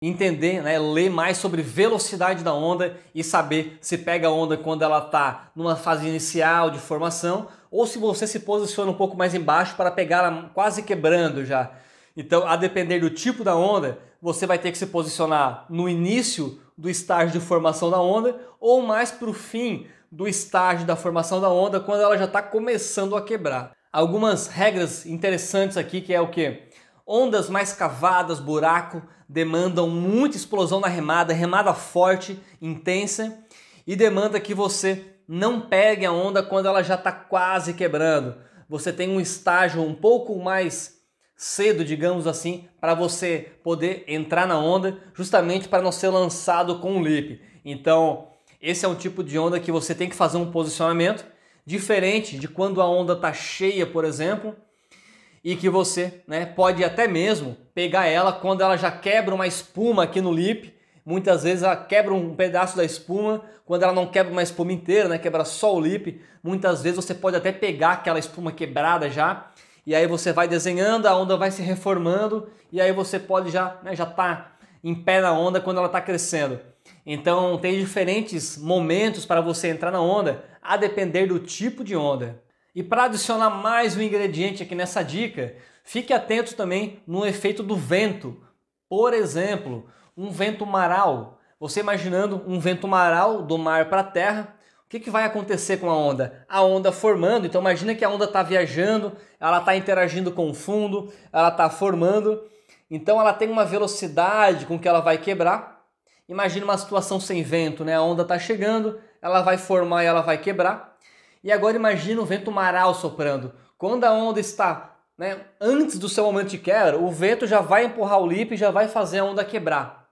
entender, né, ler mais sobre velocidade da onda e saber se pega a onda quando ela está numa fase inicial de formação ou se você se posiciona um pouco mais embaixo para pegar ela quase quebrando já. Então, a depender do tipo da onda, você vai ter que se posicionar no início do estágio de formação da onda ou mais para o fim do estágio da formação da onda quando ela já está começando a quebrar. Algumas regras interessantes aqui que é o que? Ondas mais cavadas, buraco, demandam muita explosão na remada, remada forte, intensa e demanda que você não pegue a onda quando ela já está quase quebrando. Você tem um estágio um pouco mais cedo, digamos assim, para você poder entrar na onda, justamente para não ser lançado com um lip. Então, esse é um tipo de onda que você tem que fazer um posicionamento diferente de quando a onda está cheia, por exemplo e que você né, pode até mesmo pegar ela quando ela já quebra uma espuma aqui no lip. Muitas vezes ela quebra um pedaço da espuma, quando ela não quebra uma espuma inteira, né, quebra só o lip. Muitas vezes você pode até pegar aquela espuma quebrada já, e aí você vai desenhando, a onda vai se reformando, e aí você pode já né, já tá em pé na onda quando ela está crescendo. Então tem diferentes momentos para você entrar na onda, a depender do tipo de onda. E para adicionar mais um ingrediente aqui nessa dica, fique atento também no efeito do vento. Por exemplo, um vento maral. Você imaginando um vento maral do mar para a terra, o que, que, vai acontecer com a onda? A onda formando, então imagina que a onda está viajando, ela está interagindo com o fundo, ela está formando, então ela tem uma velocidade com que ela vai quebrar. Imagina uma situação sem vento, né? A onda está chegando, ela vai formar e ela vai quebrar. E agora imagina o vento maral soprando. Quando a onda está né, antes do seu momento de quebra, o vento já vai empurrar o lip e já vai fazer a onda quebrar.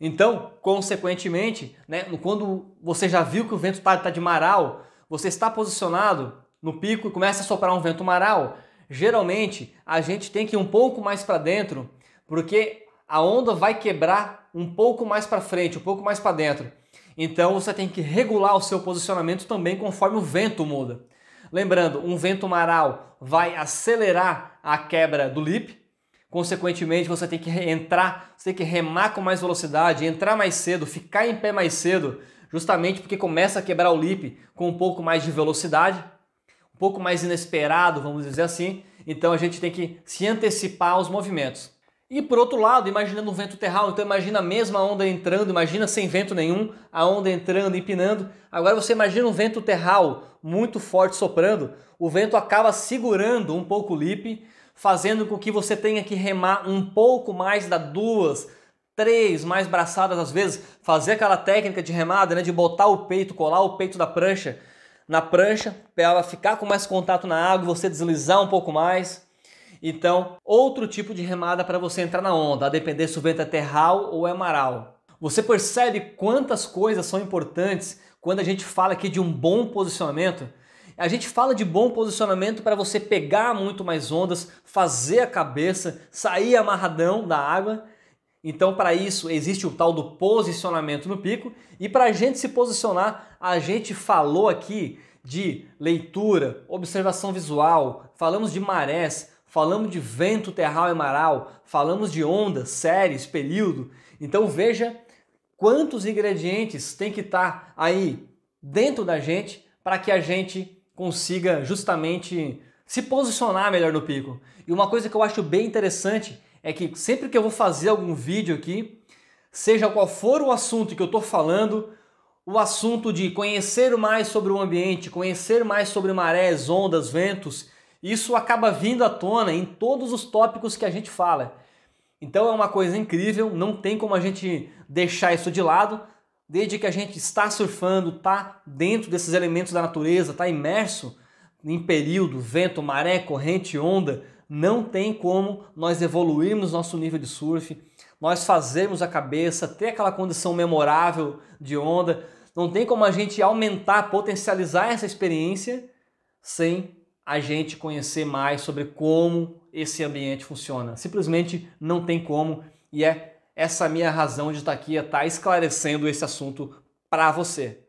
Então, consequentemente, né, quando você já viu que o vento está tá de maral, você está posicionado no pico e começa a soprar um vento maral, geralmente a gente tem que ir um pouco mais para dentro, porque a onda vai quebrar um pouco mais para frente, um pouco mais para dentro. Então você tem que regular o seu posicionamento também conforme o vento muda. Lembrando, um vento maral vai acelerar a quebra do lip, consequentemente você tem que entrar, você tem que remar com mais velocidade, entrar mais cedo, ficar em pé mais cedo, justamente porque começa a quebrar o lip com um pouco mais de velocidade, um pouco mais inesperado, vamos dizer assim. Então a gente tem que se antecipar aos movimentos. E por outro lado, imaginando um vento terral, então imagina a mesma onda entrando, imagina sem vento nenhum, a onda entrando, empinando. Agora você imagina um vento terral muito forte soprando, o vento acaba segurando um pouco o lip, fazendo com que você tenha que remar um pouco mais da duas, três, mais braçadas às vezes, fazer aquela técnica de remada, né, de botar o peito, colar o peito da prancha na prancha, para ela ficar com mais contato na água, você deslizar um pouco mais. Então, outro tipo de remada para você entrar na onda, a depender se o vento é terral ou é maral. Você percebe quantas coisas são importantes quando a gente fala aqui de um bom posicionamento? A gente fala de bom posicionamento para você pegar muito mais ondas, fazer a cabeça, sair amarradão da água. Então, para isso, existe o tal do posicionamento no pico. E para a gente se posicionar, a gente falou aqui de leitura, observação visual, falamos de marés, falamos de vento terral e maral, falamos de ondas, séries, período. Então veja quantos ingredientes tem que estar tá aí dentro da gente para que a gente consiga justamente se posicionar melhor no pico. E uma coisa que eu acho bem interessante é que sempre que eu vou fazer algum vídeo aqui, seja qual for o assunto que eu estou falando, o assunto de conhecer mais sobre o ambiente, conhecer mais sobre marés, ondas, ventos, isso acaba vindo à tona em todos os tópicos que a gente fala. Então é uma coisa incrível, não tem como a gente deixar isso de lado, desde que a gente está surfando, está dentro desses elementos da natureza, está imerso em período, vento, maré, corrente, onda, não tem como nós evoluirmos nosso nível de surf, nós fazermos a cabeça, ter aquela condição memorável de onda, não tem como a gente aumentar, potencializar essa experiência sem a gente conhecer mais sobre como esse ambiente funciona. Simplesmente não tem como e é essa minha razão de estar aqui, a é estar esclarecendo esse assunto para você.